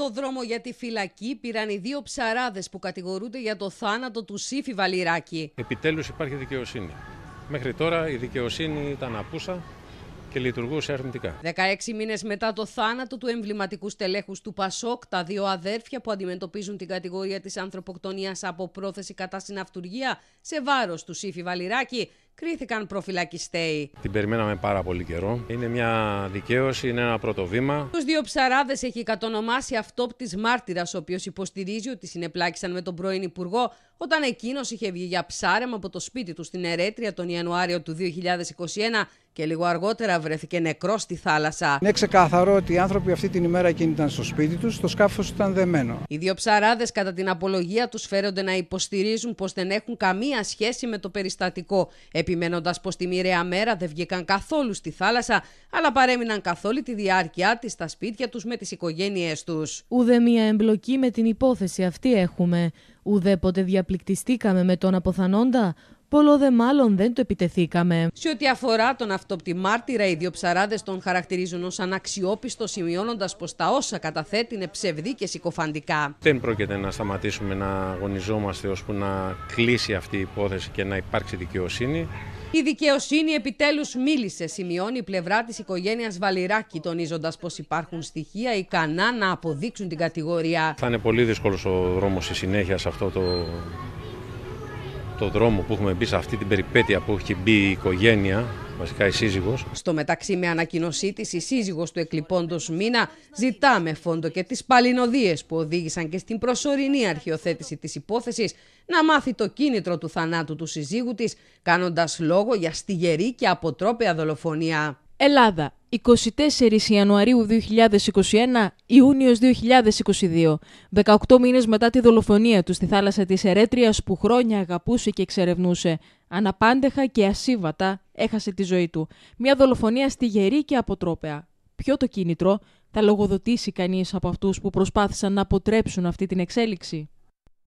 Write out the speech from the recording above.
το δρόμο για τη φυλακή πήραν οι δύο ψαράδες που κατηγορούνται για το θάνατο του Σύφη Βαλιράκη. Επιτέλους υπάρχει δικαιοσύνη. Μέχρι τώρα η δικαιοσύνη ήταν απούσα και λειτουργούσε αρνητικά. 16 μήνες μετά το θάνατο του εμβληματικού στελέχους του Πασόκ, τα δύο αδέρφια που αντιμετωπίζουν την κατηγορία της ανθρωποκτονίας από πρόθεση κατά συναυτουργία σε βάρος του Σύφη Βαλιράκη, κρίθηκαν προφυλακιστέοι. Την περιμέναμε πάρα πολύ καιρό. Είναι μια δικαίωση, είναι ένα πρώτο βήμα. Τους δύο ψαράδες έχει κατονομάσει αυτόπτης μάρτυρας, ο οποίος υποστηρίζει ότι συνεπλάκησαν με τον πρώην υπουργό όταν εκείνος είχε βγει για ψάρεμα από το σπίτι του στην Ερέτρια τον Ιανουάριο του 2021 και λίγο αργότερα βρέθηκε νεκρό στη θάλασσα. Είναι ξεκάθαρο ότι οι άνθρωποι αυτή την ημέρα εκείνη στο σπίτι τους, το σκάφος ήταν δεμένο. Οι δύο ψαράδες, κατά την απολογία τους, φέρονται να υποστηρίζουν πως δεν έχουν καμία σχέση με το περιστατικό, επιμένοντας πως τη μοιραία μέρα δεν βγήκαν καθόλου στη θάλασσα, αλλά παρέμειναν καθ' τη διάρκεια της στα σπίτια τους με τις οικογένειές τους. Ούτε μία εμπλοκή με την υπόθεση αυτή έχουμε. Ουδέποτε διαπληκτιστήκαμε με τον αποθανόντα, Πολλό δε μάλλον δεν το επιτεθήκαμε. Σε ό,τι αφορά τον αυτόπτη μάρτυρα, οι δύο ψαράδες τον χαρακτηρίζουν ως αναξιόπιστο, σημειώνοντας πως τα όσα καταθέτει είναι ψευδή και συκοφαντικά. Δεν πρόκειται να σταματήσουμε να αγωνιζόμαστε ώσπου να κλείσει αυτή η υπόθεση και να υπάρξει δικαιοσύνη. Η δικαιοσύνη επιτέλους μίλησε, σημειώνει η πλευρά της οικογένειας Βαλιράκη, τονίζοντας πως υπάρχουν στοιχεία ικανά να αποδείξουν την κατηγορία. Θα είναι πολύ δύσκολος ο δρόμος στη συνέχεια σε αυτό το το δρόμο που έχουμε μπει σε αυτή την περιπέτεια που έχει μπει η οικογένεια, βασικά η σύζυγος. Στο μεταξύ με ανακοίνωσή της, η σύζυγος του εκλειπώντος μήνα ζητά με φόντο και τις παλινοδίες που οδήγησαν και στην προσωρινή αρχιοθέτηση της υπόθεσης να μάθει το κίνητρο του θανάτου του συζύγου της, κάνοντας λόγο για στιγερή και αποτρόπαια δολοφονία. Ελλάδα, 24 Ιανουαρίου 2021, Ιούνιος 2022, 18 μήνες μετά τη δολοφονία του στη θάλασσα της Ερέτριας που χρόνια αγαπούσε και εξερευνούσε. Αναπάντεχα και ασύβατα έχασε τη ζωή του. Μια δολοφονία στιγερή και αποτρόπαια. Ποιο το κίνητρο θα λογοδοτήσει κανείς από αυτούς που προσπάθησαν να αποτρέψουν αυτή την εξέλιξη.